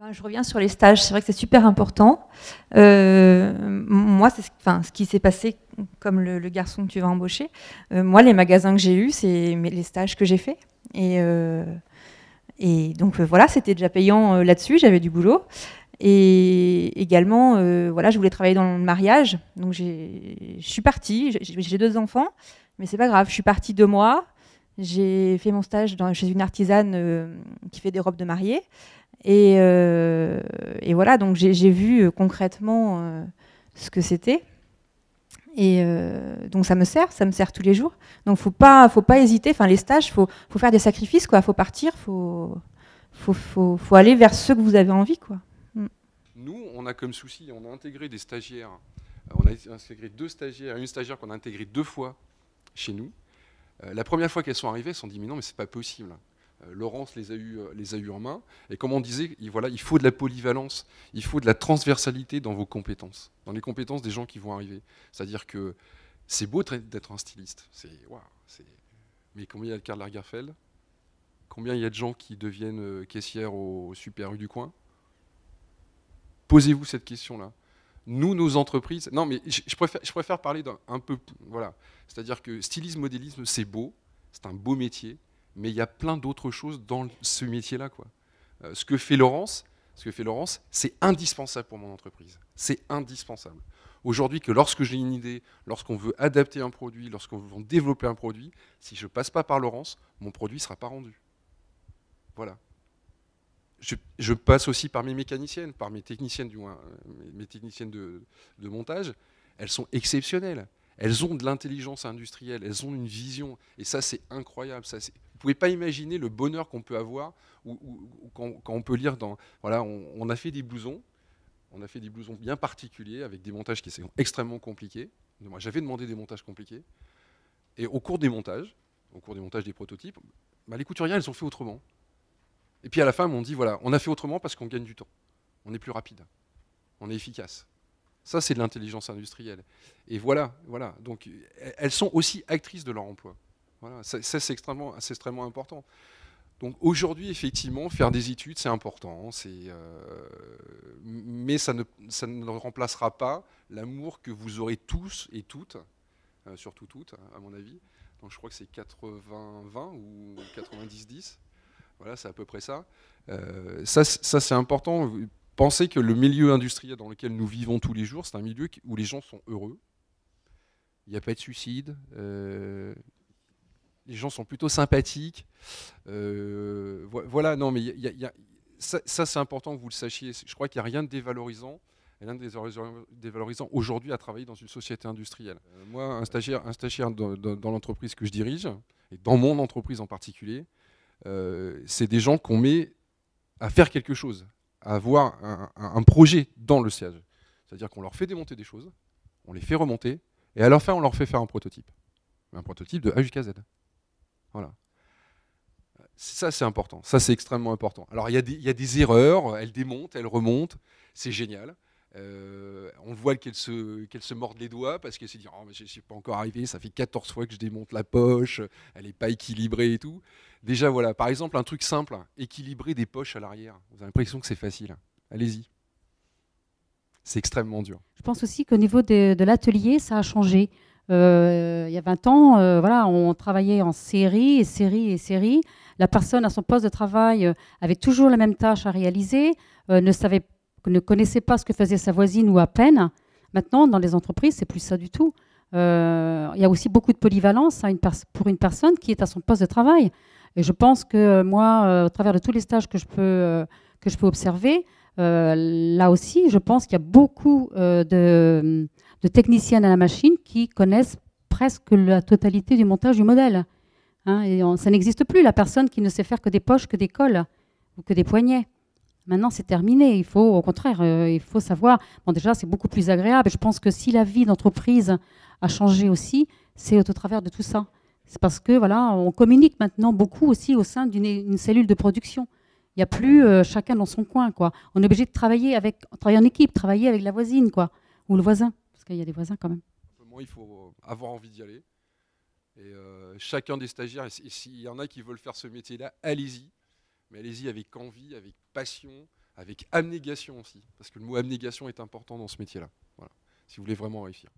Ben, je reviens sur les stages, c'est vrai que c'est super important. Euh, moi, c'est ce qui s'est passé comme le, garçon que tu vas embaucher. Euh, moi, les magasins que j'ai eus, c'est les stages que j'ai faits. Et, euh, et, donc voilà, c'était déjà payant là-dessus, j'avais du boulot. Et également, voilà, je voulais travailler dans le mariage, donc je suis partie, j'ai deux enfants, mais c'est pas grave, je suis partie deux mois. J'ai fait mon stage chez une artisane qui fait des robes de mariée. Euh, et, voilà, donc j'ai vu euh, concrètement euh, ce que c'était. Et donc ça me sert, ça me sert tous les jours. Donc faut pas, faut pas hésiter. Enfin les stages, faut, faut faire des sacrifices quoi. Faut partir, faut, faut, faut, aller vers ce que vous avez envie quoi. Mm. Nous, on a comme souci, on a intégré des stagiaires. On a intégré deux stagiaires, une stagiaire qu'on a intégrée deux fois chez nous. La première fois qu'elles sont arrivées, elles se sont dit mais non mais c'est pas possible. Euh, Laurence les a, eu, euh, les a eu en main. Et comme on disait, voilà, il faut de la polyvalence, il faut de la transversalité dans vos compétences, dans les compétences des gens qui vont arriver. C'est-à-dire que c'est beau d'être un styliste, c'est mais combien il y a de Karl Lagerfeld Combien il y a de gens qui deviennent euh, caissières au super rue du coin Posez-vous cette question-là. Nous, nos entreprises. Non, mais je préfère, je préfère parler d'un peu. Voilà. C'est-à-dire que stylisme, modélisme, c'est beau, c'est un beau métier mais il y a plein d'autres choses dans ce métier-là. Quoi. Euh, ce que fait Laurence, ce que fait Laurence, c'est indispensable pour mon entreprise. C'est indispensable. Aujourd'hui, que lorsque j'ai une idée, lorsqu'on veut adapter un produit, lorsqu'on veut développer un produit, si je passe pas par Laurence, mon produit ne sera pas rendu. Voilà. Je, passe aussi par mes mécaniciennes, par mes techniciennes du moins, euh, mes, techniciennes de, montage. Elles sont exceptionnelles. Elles ont de l'intelligence industrielle, elles ont une vision. Et ça, c'est incroyable. Ça, vous pouvez pas imaginer le bonheur qu'on peut avoir ou, quand, on peut lire dans. Voilà, on, a fait des blousons, on a fait des blousons bien particuliers avec des montages qui sont extrêmement compliqués. Moi, j'avais demandé des montages compliqués. Et au cours des montages, au cours des montages des prototypes, bah, les couturières, elles ont fait autrement. Et puis à la fin, on dit voilà, on a fait autrement parce qu'on gagne du temps. On est plus rapide. On est efficace. Ça, c'est de l'intelligence industrielle. Et voilà, voilà. Donc, elles sont aussi actrices de leur emploi. Voilà, ça, c'est extrêmement, extrêmement important. Donc aujourd'hui, effectivement, faire des études, c'est important, euh, mais ça ne, ça ne, remplacera pas l'amour que vous aurez tous et toutes, euh, surtout toutes, hein, à mon avis. Donc je crois que c'est 80-20 ou 90-10. Voilà, c'est à peu près ça. Euh, ça, ça c'est important. Pensez que le milieu industriel dans lequel nous vivons tous les jours, c'est un milieu où les gens sont heureux. Il n'y a pas de suicide, les gens sont plutôt sympathiques. Euh, voilà, non, mais ça, c'est important que vous le sachiez. Je crois qu'il n'y a rien de dévalorisant. Rien de dévalorisant aujourd'hui à travailler dans une société industrielle. Euh, moi, un stagiaire, dans, l'entreprise que je dirige, et dans mon entreprise en particulier, euh, c'est des gens qu'on met à faire quelque chose, à avoir un, projet dans le siège. C'est-à-dire qu'on leur fait démonter des choses, on les fait remonter, et à leur fin, on leur fait faire un prototype. Un prototype de A jusqu'à Z. Voilà. Ça, c'est important. Ça, c'est extrêmement important. Alors, il y, a des erreurs, elles démontent, elles remontent. C'est génial. Euh, on voit qu'elles se, se mordent les doigts parce qu'elles se disent oh, mais Je ne suis pas encore arrivé, ça fait 14 fois que je démonte la poche, elle n'est pas équilibrée et tout. Déjà, voilà, par exemple, un truc simple équilibrer des poches à l'arrière. Vous avez l'impression que c'est facile. Allez-y. C'est extrêmement dur. Je pense aussi qu'au niveau de l'atelier, ça a changé. Euh, il y a 20 ans, euh, voilà, on travaillait en série et série et série. La personne à son poste de travail euh, avait toujours la même tâche à réaliser, ne, savait, ne connaissait pas ce que faisait sa voisine ou à peine. Maintenant, dans les entreprises, c'est plus ça du tout. il y a aussi beaucoup de polyvalence une pour une personne qui est à son poste de travail. Et je pense que moi, au travers de tous les stages que je peux, que je peux observer, là aussi, je pense qu'il y a beaucoup de, techniciennes à la machine qui connaissent presque la totalité du montage du modèle. Hein, ça n'existe plus, la personne qui ne sait faire que des poches, que des cols ou que des poignets. Maintenant, c'est terminé. Il faut, au contraire, euh, il faut savoir. Bon, déjà, c'est beaucoup plus agréable. Je pense que si la vie d'entreprise a changé aussi, c'est au travers de tout ça. C'est parce que voilà, on communique maintenant beaucoup aussi au sein d'une cellule de production. Il n'y a plus euh, chacun dans son coin, quoi. On est obligé de travailler avec, travailler en équipe, travailler avec la voisine, quoi, ou le voisin, parce qu'il y a des voisins quand même il faut avoir envie d'y aller. Et euh, chacun des stagiaires, s'il y en a qui veulent faire ce métier-là, allez-y. Mais allez-y avec envie, avec passion, avec abnégation aussi. Parce que le mot abnégation est important dans ce métier-là. Voilà. Si vous voulez vraiment réussir.